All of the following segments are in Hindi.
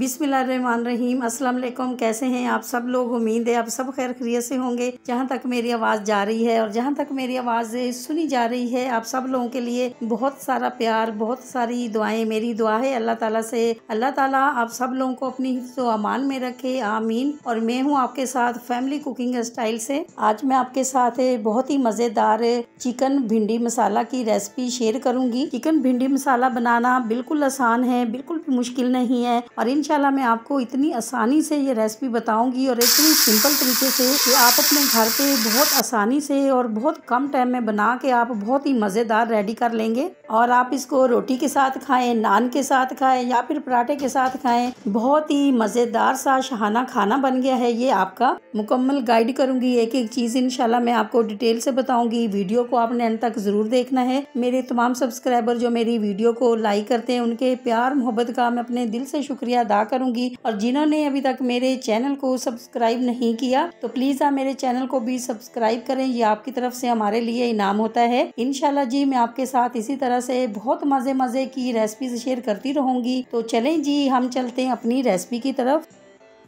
बिसमीम अस्सलाम वालेकुम कैसे हैं आप सब लोग उम्मीद है आप सब खैर खरीत से होंगे जहाँ तक मेरी आवाज़ जा रही है और जहाँ तक मेरी आवाज़ सुनी जा रही है आप सब लोगों के लिए बहुत सारा प्यार बहुत सारी दुआएं मेरी दुआ है अल्लाह ताला से अल्लाह ताला आप सब लोगों को अपनी तो अमान में रखे आमीन और मैं हूँ आपके साथ फैमिली कुकिंग स्टाइल से आज मैं आपके साथ बहुत ही मज़ेदार चिकन भिंडी मसाला की रेसिपी शेयर करूँगी चिकन भिंडी मसाला बनाना बिल्कुल आसान है बिल्कुल भी मुश्किल नहीं है और इन इन मैं आपको इतनी आसानी से ये रेसिपी बताऊंगी और इतनी सिंपल तरीके से कि आप अपने घर पे बहुत आसानी से और बहुत कम टाइम में बना के आप बहुत ही मज़ेदार रेडी कर लेंगे और आप इसको रोटी के साथ खाएं नान के साथ खाएं या फिर पराठे के साथ खाएं बहुत ही मज़ेदार सा शहाना खाना बन गया है ये आपका मुकम्मल गाइड करूंगी एक एक चीज़ इनशाला मैं आपको डिटेल से बताऊंगी वीडियो को आपने अंत तक ज़रूर देखना है मेरे तमाम सब्सक्राइबर जो मेरी वीडियो को लाइक करते हैं उनके प्यार मोहब्बत का मैं अपने दिल से शुक्रिया अदा करूंगी और जिन्होंने अभी तक मेरे चैनल को सब्सक्राइब नहीं किया तो प्लीज आप मेरे चैनल को भी सब्सक्राइब करें ये आपकी तरफ से हमारे लिए इनाम होता है इनशाला जी मैं आपके साथ इसी तरह से बहुत मजे मजे की रेसिपीज शेयर करती रहूंगी तो चले जी हम चलते हैं अपनी रेसिपी की तरफ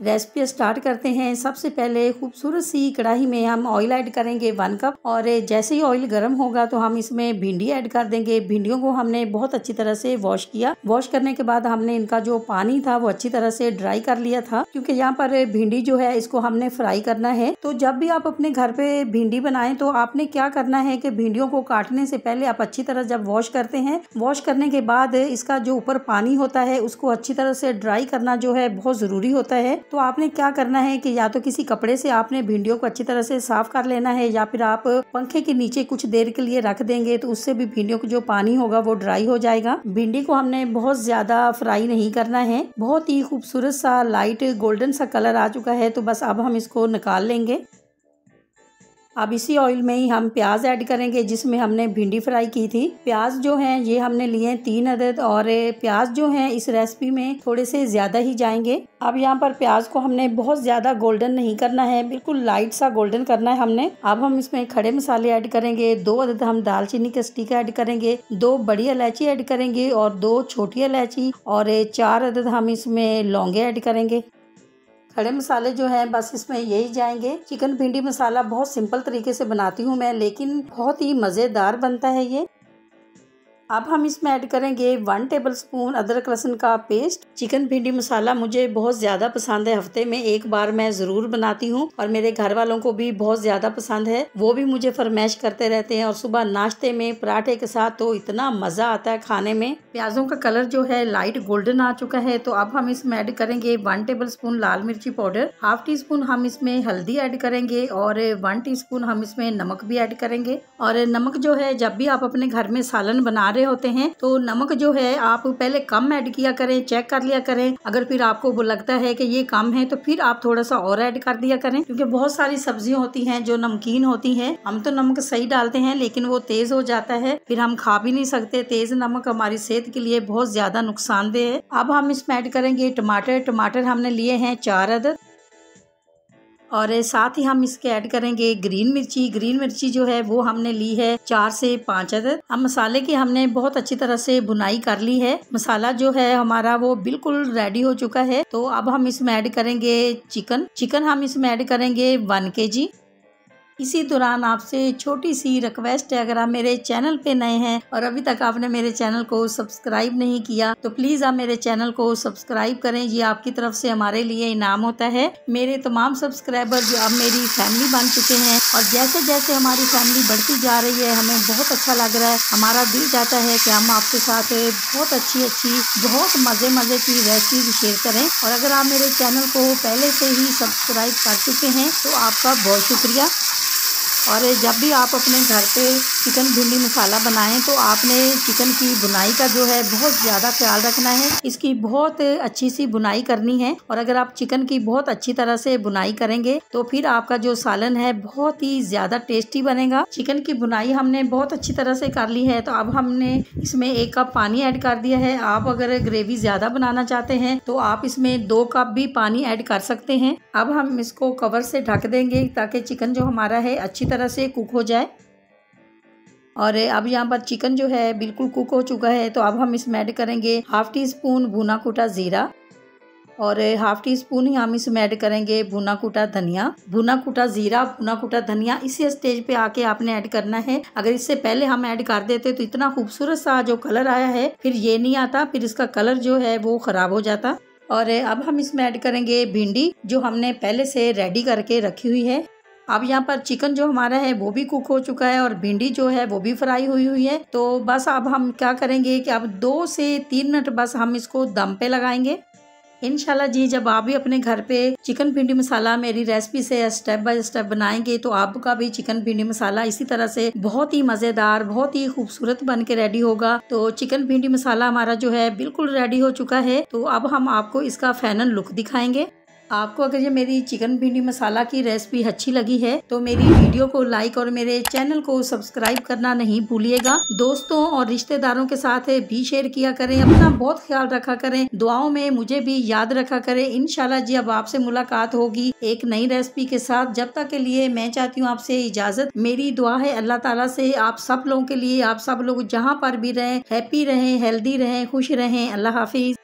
रेसिपी स्टार्ट करते हैं सबसे पहले खूबसूरत सी कढ़ाई में हम ऑयल ऐड करेंगे वन कप और जैसे ही ऑयल गर्म होगा तो हम इसमें भिंडी ऐड कर देंगे भिंडियों को हमने बहुत अच्छी तरह से वॉश किया वॉश करने के बाद हमने इनका जो पानी था वो अच्छी तरह से ड्राई कर लिया था क्योंकि यहाँ पर भिंडी जो है इसको हमने फ्राई करना है तो जब भी आप अपने घर पे भिंडी बनाएं तो आपने क्या करना है कि भिंडियों को काटने से पहले आप अच्छी तरह जब वॉश करते हैं वॉश करने के बाद इसका जो ऊपर पानी होता है उसको अच्छी तरह से ड्राई करना जो है बहुत ज़रूरी होता है तो आपने क्या करना है कि या तो किसी कपड़े से आपने भिंडियों को अच्छी तरह से साफ कर लेना है या फिर आप पंखे के नीचे कुछ देर के लिए रख देंगे तो उससे भी भिंडियों का जो पानी होगा वो ड्राई हो जाएगा भिंडी को हमने बहुत ज्यादा फ्राई नहीं करना है बहुत ही खूबसूरत सा लाइट गोल्डन सा कलर आ चुका है तो बस अब हम इसको निकाल लेंगे अब इसी ऑयल में ही हम प्याज ऐड करेंगे जिसमें हमने भिंडी फ्राई की थी प्याज जो है ये हमने लिए तीन अदद और प्याज जो है इस रेसिपी में थोड़े से ज़्यादा ही जाएंगे अब यहाँ पर प्याज को हमने बहुत ज़्यादा गोल्डन नहीं करना है बिल्कुल लाइट सा गोल्डन करना है हमने अब हम इसमें खड़े मसाले ऐड करेंगे दो अदद हम दालचीनी का स्टिक ऐड करेंगे दो बड़ी इलायची ऐड करेंगे और दो छोटी इलायची और चार अदद हम इसमें लौंगे ऐड करेंगे खड़े मसाले जो हैं बस इसमें यही जाएंगे चिकन भिंडी मसाला बहुत सिंपल तरीके से बनाती हूँ मैं लेकिन बहुत ही मज़ेदार बनता है ये अब हम इसमें ऐड करेंगे वन टेबल स्पून अदरक लहसुन का पेस्ट चिकन भिंडी मसाला मुझे बहुत ज़्यादा पसंद है हफ्ते में एक बार मैं ज़रूर बनाती हूँ और मेरे घर वालों को भी बहुत ज़्यादा पसंद है वो भी मुझे फरमाइश करते रहते हैं और सुबह नाश्ते में पराठे के साथ तो इतना मज़ा आता है खाने में प्याजों का कलर जो है लाइट गोल्डन आ चुका है तो अब हम इसमें ऐड करेंगे वन टेबल स्पून लाल मिर्ची पाउडर हाफ टी स्पून हम इसमें हल्दी ऐड करेंगे और वन टी स्पून हम इसमें नमक भी ऐड करेंगे और नमक जो है जब भी आप अपने घर में सालन बना रहे होते हैं तो नमक जो है आप पहले कम ऐड किया करें चेक कर लिया करें अगर फिर आपको वो लगता है कि ये कम है तो फिर आप थोड़ा सा और ऐड कर दिया करें क्योंकि बहुत सारी सब्जियां होती हैं जो नमकीन होती हैं हम तो नमक सही डालते हैं लेकिन वो तेज हो जाता है फिर हम खा भी नहीं सकते तेज नमक हमारी सेहत के लिए बहुत ज्यादा नुकसानदेह है अब हम इसमें ऐड करेंगे टमाटर टमाटर हमने लिए हैं चार अदद और साथ ही हम इसके ऐड करेंगे ग्रीन मिर्ची ग्रीन मिर्ची जो है वो हमने ली है चार से पाँच अदद अब मसाले की हमने बहुत अच्छी तरह से बुनाई कर ली है मसाला जो है हमारा वो बिल्कुल रेडी हो चुका है तो अब हम इसमें ऐड करेंगे चिकन चिकन हम इसमें ऐड करेंगे वन के जी इसी दौरान आपसे छोटी सी रिक्वेस्ट है अगर आप मेरे चैनल पे नए हैं और अभी तक आपने मेरे चैनल को सब्सक्राइब नहीं किया तो प्लीज़ आप मेरे चैनल को सब्सक्राइब करें ये आपकी तरफ से हमारे लिए इनाम होता है मेरे तमाम सब्सक्राइबर जो अब मेरी फैमिली बन चुके हैं और जैसे जैसे हमारी फैमिली बढ़ती जा रही है हमें बहुत अच्छा लग रहा है हमारा दिल चाहता है कि हम आपके साथ बहुत अच्छी अच्छी बहुत मज़े मज़े की रेसिपी शेयर करें और अगर आप मेरे चैनल को पहले से ही सब्सक्राइब कर चुके हैं तो आपका बहुत शुक्रिया और जब भी आप अपने घर पे चिकन भिंडी मसाला बनाएं तो आपने चिकन की बुनाई का जो है बहुत ज़्यादा ख्याल रखना है इसकी बहुत अच्छी सी बुनाई करनी है और अगर आप चिकन की बहुत अच्छी तरह से बुनाई करेंगे तो फिर आपका जो सालन है बहुत ही ज़्यादा टेस्टी बनेगा चिकन की बुनाई हमने बहुत अच्छी तरह से कर ली है तो अब हमने इसमें एक कप पानी ऐड कर दिया है आप अगर ग्रेवी ज़्यादा बनाना चाहते हैं तो आप इसमें दो कप भी पानी ऐड कर सकते हैं अब हम इसको कवर से ढक देंगे ताकि चिकन जो हमारा है अच्छी तरह तरह से कुक हो जाए और अब यहाँ पर चिकन जो है बिल्कुल कुक हो चुका है तो अब हम इसमें ऐड करेंगे हाफ़ टी स्पून भुना कुटा ज़ीरा और हाफ़ टी स्पून ही हम इसमें ऐड करेंगे भुना कुटा धनिया भुना कुटा जीरा भुना कुटा धनिया इसी स्टेज पे आके आपने ऐड करना है अगर इससे पहले हम ऐड कर देते तो इतना खूबसूरत सा जो कलर आया है फिर ये नहीं आता फिर इसका कलर जो है वो ख़राब हो जाता और अब हम इसमें ऐड करेंगे भिंडी जो हमने पहले से रेडी करके रखी हुई है अब यहाँ पर चिकन जो हमारा है वो भी कुक हो चुका है और भिंडी जो है वो भी फ्राई हुई हुई है तो बस अब हम क्या करेंगे कि अब दो से तीन मिनट बस हम इसको दम पे लगाएंगे इनशाला जी जब आप भी अपने घर पे चिकन भिंडी मसाला मेरी रेसिपी से स्टेप बाय स्टेप बनाएंगे तो आपका भी चिकन भिंडी मसाला इसी तरह से बहुत ही मज़ेदार बहुत ही खूबसूरत बन के रेडी होगा तो चिकन भिंडी मसाला हमारा जो है बिल्कुल रेडी हो चुका है तो अब हम आपको इसका फैनन लुक दिखाएंगे आपको अगर ये मेरी चिकन भिंडी मसाला की रेसिपी अच्छी लगी है तो मेरी वीडियो को लाइक और मेरे चैनल को सब्सक्राइब करना नहीं भूलिएगा दोस्तों और रिश्तेदारों के साथ भी शेयर किया करें अपना बहुत ख्याल रखा करें दुआओं में मुझे भी याद रखा करें इनशाला जी अब आपसे मुलाकात होगी एक नई रेसिपी के साथ जब तक के लिए मैं चाहती हूँ आपसे इजाजत मेरी दुआ है अल्लाह ताला से आप सब लोगों के लिए आप सब लोग जहाँ पर भी रहें हैप्पी रहें हेल्दी रहें खुश रहें अल्लाह हाफिज